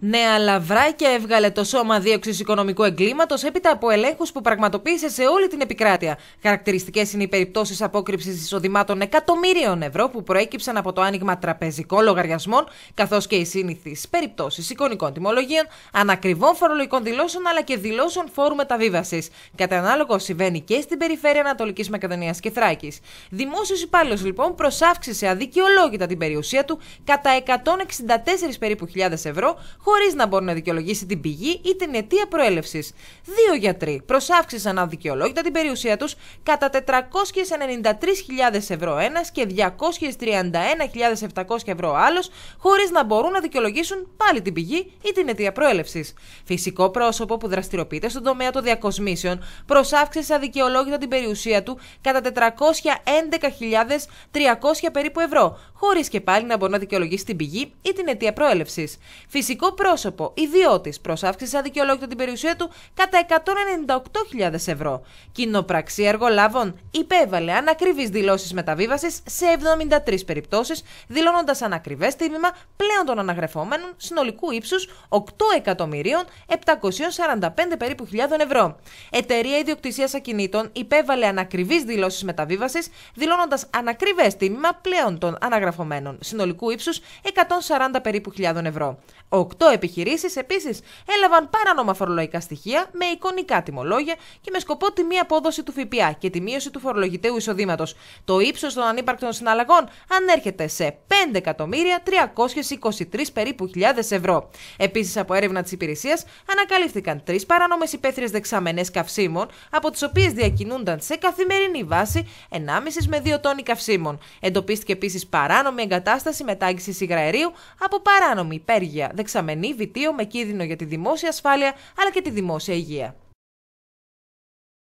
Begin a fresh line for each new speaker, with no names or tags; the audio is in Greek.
Νέα Λαβράκια έβγαλε το Σώμα Δίωξης Οικονομικού Εγκλήματος έπειτα από ελέγχους που πραγματοποίησε σε όλη την επικράτεια. Χαρακτηριστικές είναι οι περιπτώσεις απόκρυψης εισοδημάτων εκατομμύριων ευρώ που προέκυψαν από το άνοιγμα τραπεζικών λογαριασμών, καθώς και οι σύνηθε περιπτώσεις εικονικών τιμολογίων, ανακριβών φορολογικών δηλώσεων αλλά και δηλώσεων φόρου μεταβίβασης. Κατά ανάλογο συμβαίνει και στην περιφέρεια Ανατολικής Μακεδονίας και Θράκης. Δημόσιος υπάλληλος λοιπόν προσάυξησε αδικαιολόγητα την περιουσία του κατά 164 περίπου χιλιάδες ευρώ χωρίς να μπορεί να δικαιολογήσει την πηγή ή την αιτία προέλευσης. Δύο γιατροί προσάυξησαν αδικαιολόγητα την περιουσία τους κατά 493.000 ευρώ ένας και 231.700 ευρώ άλλος, χωρίς να μπορούν να δικαιολογήσουν πάλι την πηγή ή την αιτία προέλευσης. Φυσικό πρόσωπο που δραστηριοποιείται στον τομέα των διακοσμήσεων προσάυξησε αδικαιολόγητα την περιουσία του κατά 411.300 περίπου ευρώ, χωρίς και πάλι να μπορεί να δικαιολογήσει την πηγή ή την αιτία προέλευσης. Φυσικό πρόσωπο, ιδιώτης, προς αύξηση αδικαιολόγητα την περιουσία του κατά 198.000 ευρώ. Κοινοπραξία εργολάβων υπέβαλε ανακριβείς δηλώσεις μεταβίβασης σε 73 περιπτώσεις, δηλώνοντας ανακριβές τίμημα πλέον των αναγρεφόμενων συνολικού ύψους 8.745.000 περίπου ευρώ. Εταιρεία ιδιοκτησίας ακινήτων υπέβαλε ανακριβείς δηλώσεις μεταβίβασης, δηλώνοντας ανακριβές τίμημα πλέον των αναγραφωμένων συνολικού ύψους 140 περίπου χιλιάδων ευρώ. Επιχειρήσεις επίσης έλαβαν παράνομα φορολογικά στοιχεία με εικονικά τιμολόγια και με σκοπό τη μη απόδοση του ΦΠΑ και τη μείωση του φορολογητέου εισοδήματος. Το ύψος των ανύπαρκτων συναλλαγών ανέρχεται σε 5.323 περίπου χιλιάδες ευρώ. Επίσης, από έρευνα της υπηρεσίας ανακαλύφθηκαν τρεις παράνομες υπαίθριες δεξαμενές καυσίμων, από τις οποίες διακινούνταν σε καθημερινή βάση 1,5 με 2 τόνοι καυσίμων. Εντοπίστηκε επίσης παράνομη εγκατάσταση μετάγγιση υγραερίου από παράνομη υπέργεια δεξαμενής ασθενή βιτίο, με κίνδυνο για τη δημόσια ασφάλεια αλλά και τη δημόσια υγεία.